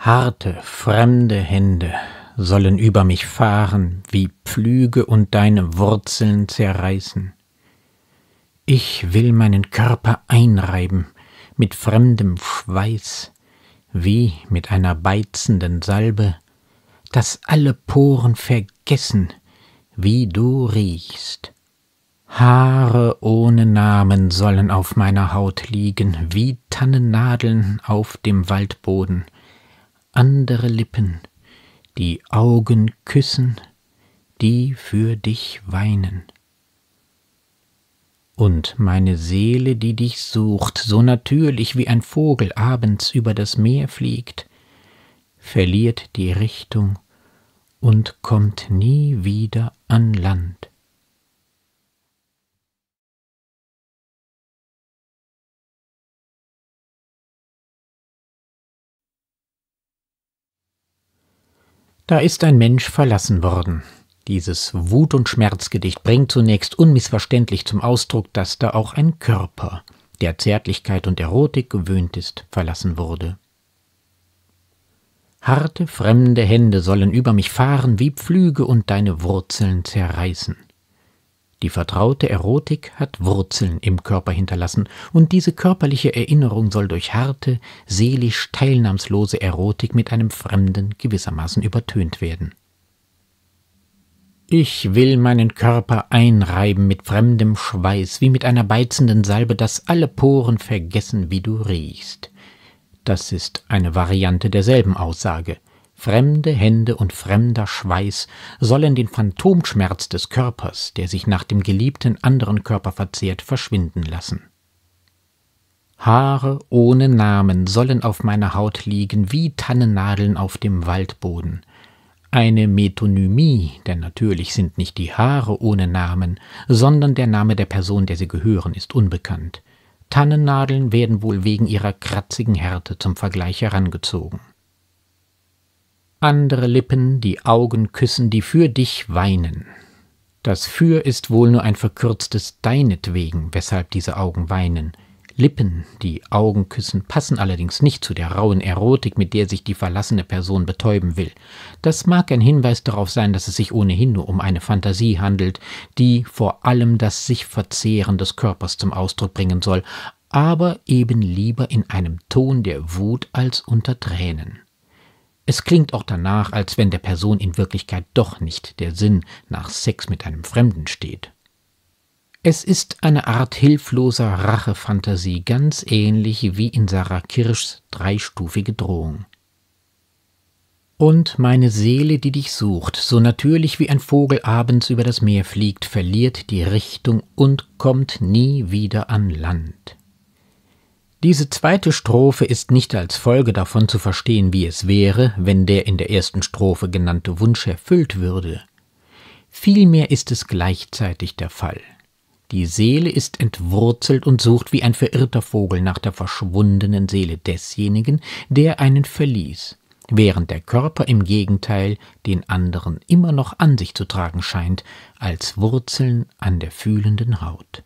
Harte, fremde Hände sollen über mich fahren, wie Pflüge und deine Wurzeln zerreißen. Ich will meinen Körper einreiben mit fremdem Schweiß, wie mit einer beizenden Salbe, dass alle Poren vergessen, wie du riechst. Haare ohne Namen sollen auf meiner Haut liegen, wie Tannennadeln auf dem Waldboden, andere Lippen, die Augen küssen, die für dich weinen. Und meine Seele, die dich sucht, so natürlich wie ein Vogel abends über das Meer fliegt, verliert die Richtung und kommt nie wieder an Land. Da ist ein Mensch verlassen worden. Dieses Wut- und Schmerzgedicht bringt zunächst unmissverständlich zum Ausdruck, dass da auch ein Körper, der Zärtlichkeit und Erotik gewöhnt ist, verlassen wurde. Harte, fremde Hände sollen über mich fahren wie Pflüge und deine Wurzeln zerreißen. Die vertraute Erotik hat Wurzeln im Körper hinterlassen, und diese körperliche Erinnerung soll durch harte, seelisch teilnahmslose Erotik mit einem Fremden gewissermaßen übertönt werden. Ich will meinen Körper einreiben mit fremdem Schweiß, wie mit einer beizenden Salbe, dass alle Poren vergessen, wie du riechst. Das ist eine Variante derselben Aussage – Fremde Hände und fremder Schweiß sollen den Phantomschmerz des Körpers, der sich nach dem geliebten anderen Körper verzehrt, verschwinden lassen. Haare ohne Namen sollen auf meiner Haut liegen wie Tannennadeln auf dem Waldboden. Eine Metonymie, denn natürlich sind nicht die Haare ohne Namen, sondern der Name der Person, der sie gehören, ist unbekannt. Tannennadeln werden wohl wegen ihrer kratzigen Härte zum Vergleich herangezogen andere Lippen, die Augen küssen, die für dich weinen. Das für ist wohl nur ein verkürztes deinetwegen, weshalb diese Augen weinen. Lippen, die Augen küssen, passen allerdings nicht zu der rauen Erotik, mit der sich die verlassene Person betäuben will. Das mag ein Hinweis darauf sein, dass es sich ohnehin nur um eine Fantasie handelt, die vor allem das sich Verzehren des Körpers zum Ausdruck bringen soll, aber eben lieber in einem Ton der Wut als unter Tränen. Es klingt auch danach, als wenn der Person in Wirklichkeit doch nicht der Sinn nach Sex mit einem Fremden steht. Es ist eine Art hilfloser Rachefantasie, ganz ähnlich wie in Sarah Kirschs dreistufige Drohung. Und meine Seele, die dich sucht, so natürlich wie ein Vogel abends über das Meer fliegt, verliert die Richtung und kommt nie wieder an Land. Diese zweite Strophe ist nicht als Folge davon zu verstehen, wie es wäre, wenn der in der ersten Strophe genannte Wunsch erfüllt würde. Vielmehr ist es gleichzeitig der Fall. Die Seele ist entwurzelt und sucht wie ein verirrter Vogel nach der verschwundenen Seele desjenigen, der einen verließ, während der Körper im Gegenteil den anderen immer noch an sich zu tragen scheint, als Wurzeln an der fühlenden Haut.